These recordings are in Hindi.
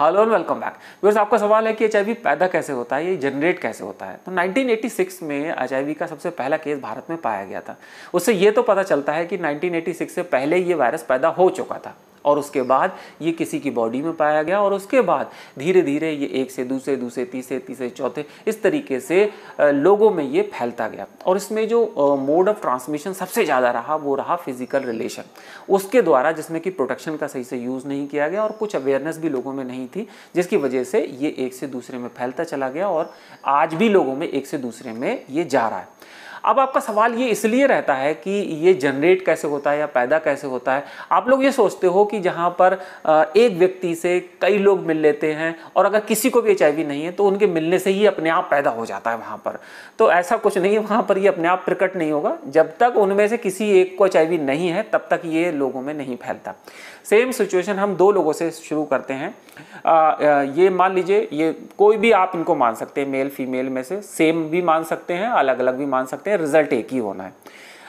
hello and welcome back viewers आपका सवाल है कि एच पैदा कैसे होता है ये जनरेट कैसे होता है तो 1986 में एच का सबसे पहला केस भारत में पाया गया था उससे ये तो पता चलता है कि 1986 से पहले ये वायरस पैदा हो चुका था और उसके बाद ये किसी की बॉडी में पाया गया और उसके बाद धीरे धीरे ये एक से दूसरे दूसरे तीसरे तीसरे चौथे इस तरीके से लोगों में ये फैलता गया और इसमें जो मोड ऑफ ट्रांसमिशन सबसे ज़्यादा रहा वो रहा फिजिकल रिलेशन उसके द्वारा जिसमें कि प्रोटेक्शन का सही से यूज़ नहीं किया गया और कुछ अवेयरनेस भी लोगों में नहीं थी जिसकी वजह से ये एक से दूसरे में फैलता चला गया और आज भी लोगों में एक से दूसरे में ये जा रहा है अब आपका सवाल ये इसलिए रहता है कि ये जनरेट कैसे होता है या पैदा कैसे होता है आप लोग ये सोचते हो कि जहाँ पर एक व्यक्ति से कई लोग मिल लेते हैं और अगर किसी को भी एच नहीं है तो उनके मिलने से ही अपने आप पैदा हो जाता है वहाँ पर तो ऐसा कुछ नहीं है वहाँ पर ये अपने आप प्रकट नहीं होगा जब तक उनमें से किसी एक को एच नहीं है तब तक ये लोगों में नहीं फैलता सेम सिचुएशन हम दो लोगों से शुरू करते हैं आ, ये मान लीजिए ये कोई भी आप इनको मान सकते हैं मेल फीमेल में से सेम भी मान सकते हैं अलग अलग भी मान सकते हैं सकते हैं रिजल्ट एक ही होना है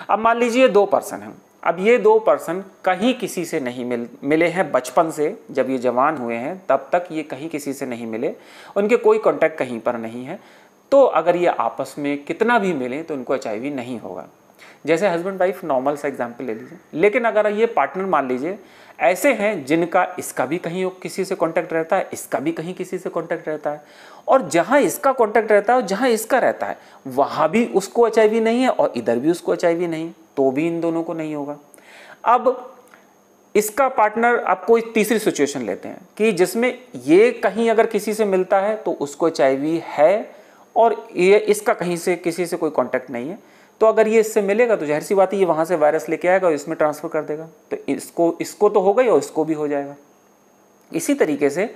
अब मान लीजिए दो पर्सन हैं अब ये दो पर्सन कहीं किसी से नहीं मिल मिले हैं बचपन से जब ये जवान हुए हैं तब तक ये कहीं किसी से नहीं मिले उनके कोई कॉन्टेक्ट कहीं पर नहीं है तो अगर ये आपस में कितना भी मिले तो उनको एच नहीं होगा जैसे हस्बैंड वाइफ नॉर्मल सा एग्जाम्पल ले लीजिए लेकिन अगर ये पार्टनर मान लीजिए ऐसे हैं जिनका इसका भी कहीं किसी से कांटेक्ट रहता है इसका भी कहीं किसी से कांटेक्ट रहता है और जहां इसका कांटेक्ट रहता है जहां इसका रहता है वहां भी उसको एच नहीं है और इधर भी उसको एच नहीं तो भी इन दोनों को नहीं होगा अब इसका पार्टनर आप कोई तीसरी सिचुएशन लेते हैं कि जिसमें ये कहीं अगर किसी से मिलता है तो उसको एच है और ये इसका कहीं से किसी से कोई कॉन्टैक्ट नहीं है तो अगर ये इससे मिलेगा तो जहर सी बात है ये वहाँ से वायरस लेके आएगा और इसमें ट्रांसफ़र कर देगा तो इसको इसको तो हो गई और इसको भी हो जाएगा इसी तरीके से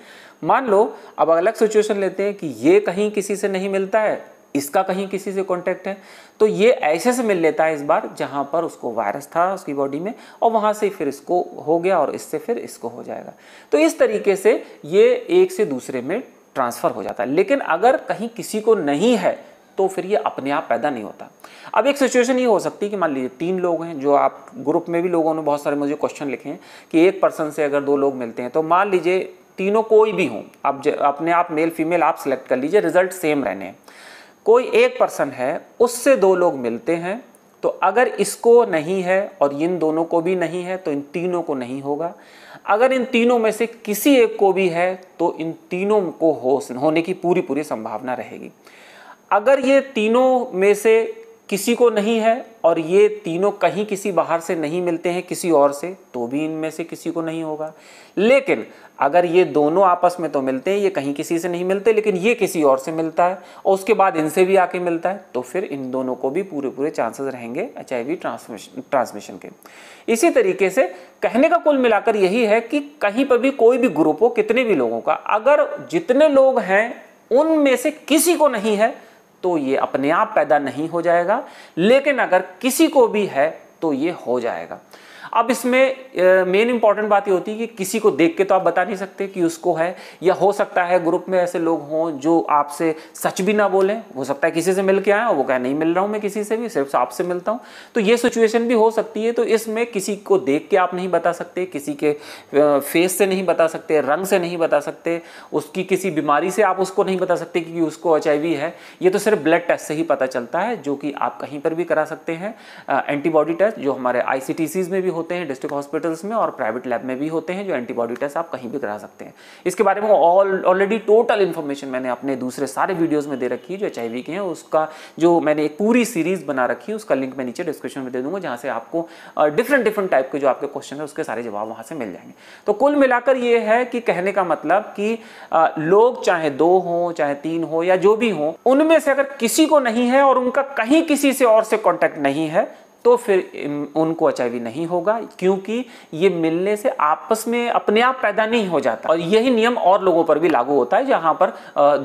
मान लो अब अलग सिचुएशन लेते हैं कि ये कहीं किसी से नहीं मिलता है इसका कहीं किसी से कॉन्टैक्ट है तो ये ऐसे से मिल लेता है इस बार जहाँ पर उसको वायरस था उसकी बॉडी में और वहाँ से फिर इसको हो गया और इससे फिर इसको हो जाएगा तो इस तरीके से ये एक से दूसरे में ट्रांसफ़र हो जाता है लेकिन अगर कहीं किसी को नहीं है तो फिर ये अपने आप पैदा नहीं होता अब एक सिचुएशन ये हो सकती है कि मान लीजिए तीन लोग हैं जो आप ग्रुप में भी लोगों ने बहुत सारे मुझे क्वेश्चन लिखे हैं कि एक पर्सन से अगर दो लोग मिलते हैं तो मान लीजिए तीनों कोई भी हों आप अपने आप मेल फीमेल आप सेलेक्ट कर लीजिए रिजल्ट सेम रहने कोई एक पर्सन है उससे दो लोग मिलते हैं तो अगर इसको नहीं है और इन दोनों को भी नहीं है तो इन तीनों को नहीं होगा अगर इन तीनों में से किसी एक को भी है तो इन तीनों को हो होने की पूरी पूरी संभावना रहेगी अगर ये तीनों में से किसी को नहीं है और ये तीनों कहीं किसी बाहर से नहीं मिलते हैं किसी और से तो भी इनमें से किसी को नहीं होगा लेकिन अगर ये दोनों आपस में तो मिलते हैं ये कहीं किसी से नहीं मिलते लेकिन ये किसी और से मिलता है और उसके बाद इनसे भी आके मिलता है तो फिर इन दोनों को भी पूरे पूरे चांसेस रहेंगे एच आई ट्रांसमिशन के इसी तरीके से कहने का कुल मिलाकर यही है कि कहीं पर भी कोई भी ग्रुप हो कितने भी लोगों का अगर जितने लोग हैं उनमें से किसी को नहीं है तो ये अपने आप पैदा नहीं हो जाएगा लेकिन अगर किसी को भी है तो ये हो जाएगा अब इसमें मेन इंपॉर्टेंट बात यह होती है कि किसी को देख के तो आप बता नहीं सकते कि उसको है या हो सकता है ग्रुप में ऐसे लोग हों जो आपसे सच भी ना बोलें हो सकता है किसी से मिल के आए वो कहे नहीं मिल रहा हूँ मैं किसी से भी सिर्फ आपसे मिलता हूँ तो ये सिचुएशन भी हो सकती है तो इसमें किसी को देख के आप नहीं बता सकते किसी के फेस से नहीं बता सकते रंग से नहीं बता सकते उसकी किसी बीमारी से आप उसको नहीं बता सकते कि उसको एच है ये तो सिर्फ ब्लड टेस्ट से ही पता चलता है जो कि आप कहीं पर भी करा सकते हैं एंटीबॉडी टेस्ट जो हमारे आई में भी हो होते हैं डिस्ट्रिक्ट हॉस्पिटल्स में और प्राइवेट लैब में भी होते हैं जो एंटीबॉडी टेस्ट आप कहीं भी करा सकते हैं इसके बारे में ऑलरेडी टोटल इन्फॉर्मेशन मैंने अपने दूसरे सारे वीडियोज़ में दे रखी है जो एच के हैं उसका जो मैंने एक पूरी सीरीज़ बना रखी है उसका लिंक मैं नीचे डिस्क्रिप्शन में दे दूँगा जहाँ से आपको डिफरेंट डिफरेंट टाइप के जो आपके क्वेश्चन है उसके सारे जवाब वहाँ से मिल जाएंगे तो कुल मिलाकर ये है कि कहने का मतलब कि लोग चाहे दो हों चाहे तीन हो या जो भी हो उनमें से अगर किसी को नहीं है और उनका कहीं किसी से और से कॉन्टैक्ट नहीं है तो फिर उनको एच नहीं होगा क्योंकि ये मिलने से आपस में अपने आप पैदा नहीं हो जाता और यही नियम और लोगों पर भी लागू होता है जहां पर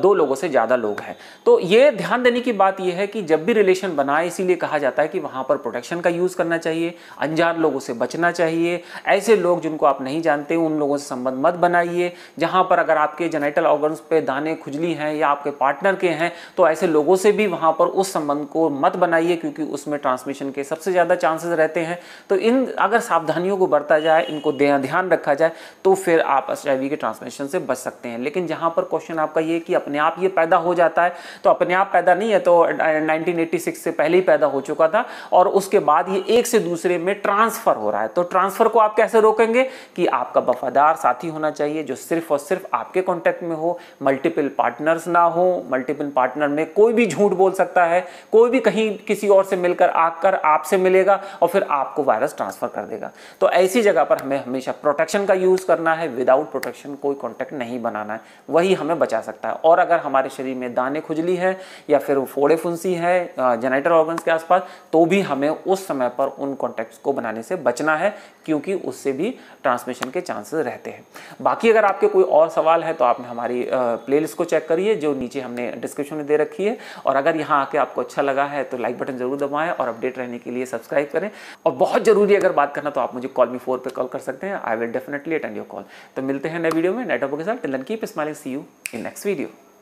दो लोगों से ज़्यादा लोग हैं तो ये ध्यान देने की बात यह है कि जब भी रिलेशन बनाए इसीलिए कहा जाता है कि वहां पर प्रोटेक्शन का यूज़ करना चाहिए अनजान लोगों से बचना चाहिए ऐसे लोग जिनको आप नहीं जानते उन लोगों से संबंध मत बनाइए जहां पर अगर आपके जेनेटल ऑर्गन्स पे दाने खुजली हैं या आपके पार्टनर के हैं तो ऐसे लोगों से भी वहां पर उस संबंध को मत बनाइए क्योंकि उसमें ट्रांसमिशन के सबसे सबसे ज़्यादा चांसेस रहते हैं तो इन अगर सावधानियों को बरता जाए इनको ध्यान रखा जाए तो फिर आप एस के ट्रांसमिशन से बच सकते हैं लेकिन जहाँ पर क्वेश्चन आपका ये कि अपने आप ये पैदा हो जाता है तो अपने आप पैदा नहीं है तो नाइनटीन से पहले ही पैदा हो चुका था और उसके बाद ये एक से दूसरे में ट्रांसफ़र हो रहा है तो ट्रांसफ़र को आप कैसे रोकेंगे कि आपका वफादार साथी होना चाहिए जो सिर्फ और सिर्फ आपके कॉन्टैक्ट में हो मल्टीपल पार्टनर्स ना हो मल्टीपल पार्टनर में कोई भी झूठ बोल सकता है कोई भी कहीं किसी और से मिलकर आकर आपसे मिलेगा और फिर आपको वायरस ट्रांसफर कर देगा तो ऐसी जगह पर हमें हमेशा प्रोटेक्शन का यूज़ करना है विदाउट प्रोटेक्शन कोई कॉन्टैक्ट नहीं बनाना है वही हमें बचा सकता है और अगर हमारे शरीर में दाने खुजली है या फिर फोड़े फुंसी है जेनेटर ऑर्गन के आसपास तो भी हमें उस समय पर उन कॉन्टैक्ट्स को बनाने से बचना है क्योंकि उससे भी ट्रांसमिशन के चांसेस रहते हैं बाकी अगर आपके कोई और सवाल है तो आपने हमारी प्ले को चेक करिए जो नीचे हमने डिस्क्रिप्शन में दे रखी है और अगर यहाँ आके आपको अच्छा लगा है तो लाइक बटन जरूर दबाएं और अपडेट रहने के लिए सब्सक्राइब करें और बहुत जरूरी अगर बात करना तो आप मुझे कॉल मी फोर पर कॉल कर सकते हैं I will definitely attend your call तो मिलते हैं नए वीडियो में नेटवर्क के साथ till then keep smiling see you in next video